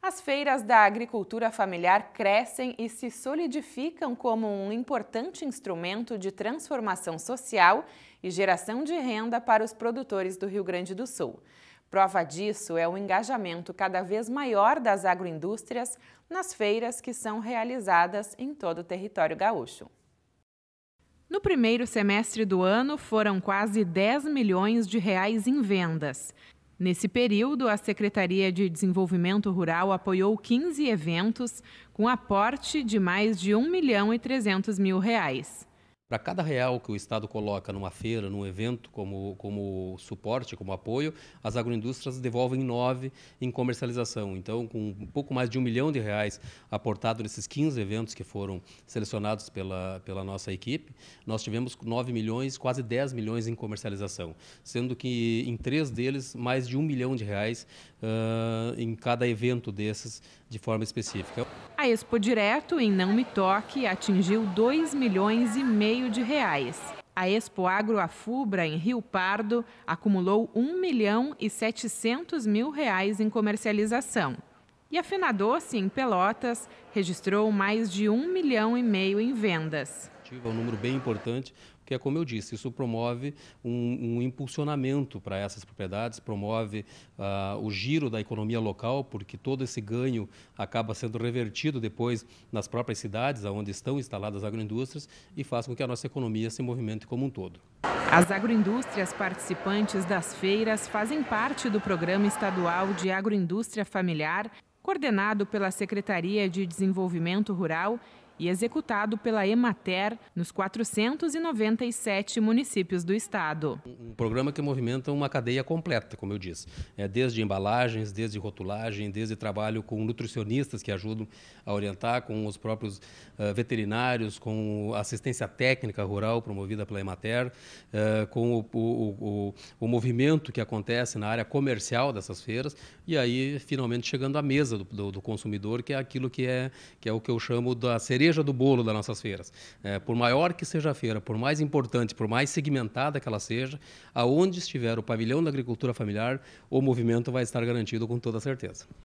As feiras da agricultura familiar crescem e se solidificam como um importante instrumento de transformação social e geração de renda para os produtores do Rio Grande do Sul. Prova disso é o engajamento cada vez maior das agroindústrias nas feiras que são realizadas em todo o território gaúcho. No primeiro semestre do ano, foram quase 10 milhões de reais em vendas. Nesse período, a Secretaria de Desenvolvimento Rural apoiou 15 eventos com aporte de mais de 1 milhão e 300 mil reais. Para cada real que o Estado coloca numa feira, num evento, como, como suporte, como apoio, as agroindústrias devolvem nove em comercialização. Então, com um pouco mais de um milhão de reais aportado nesses 15 eventos que foram selecionados pela, pela nossa equipe, nós tivemos nove milhões, quase 10 milhões em comercialização, sendo que em três deles, mais de um milhão de reais uh, em cada evento desses, de forma específica. A Expo Direto em Não Me Toque atingiu 2 milhões e meio de reais. A Expo Agro Afubra, em Rio Pardo, acumulou 1 milhão e 700 mil reais em comercialização. E a Fina Doce, em Pelotas, registrou mais de 1 milhão e meio em vendas é um número bem importante, porque é como eu disse, isso promove um, um impulsionamento para essas propriedades, promove uh, o giro da economia local, porque todo esse ganho acaba sendo revertido depois nas próprias cidades, onde estão instaladas agroindústrias, e faz com que a nossa economia se movimente como um todo. As agroindústrias participantes das feiras fazem parte do Programa Estadual de Agroindústria Familiar, coordenado pela Secretaria de Desenvolvimento Rural e executado pela Emater nos 497 municípios do estado. Um programa que movimenta uma cadeia completa, como eu disse, é, desde embalagens, desde rotulagem, desde trabalho com nutricionistas que ajudam a orientar, com os próprios uh, veterinários, com assistência técnica rural promovida pela Emater, uh, com o, o, o, o, movimento que acontece na área comercial dessas feiras e aí finalmente chegando à mesa do, do, do consumidor, que é aquilo que é, que é o que eu chamo da cereja cereja do bolo das nossas feiras. É, por maior que seja a feira, por mais importante, por mais segmentada que ela seja, aonde estiver o pavilhão da agricultura familiar, o movimento vai estar garantido com toda certeza.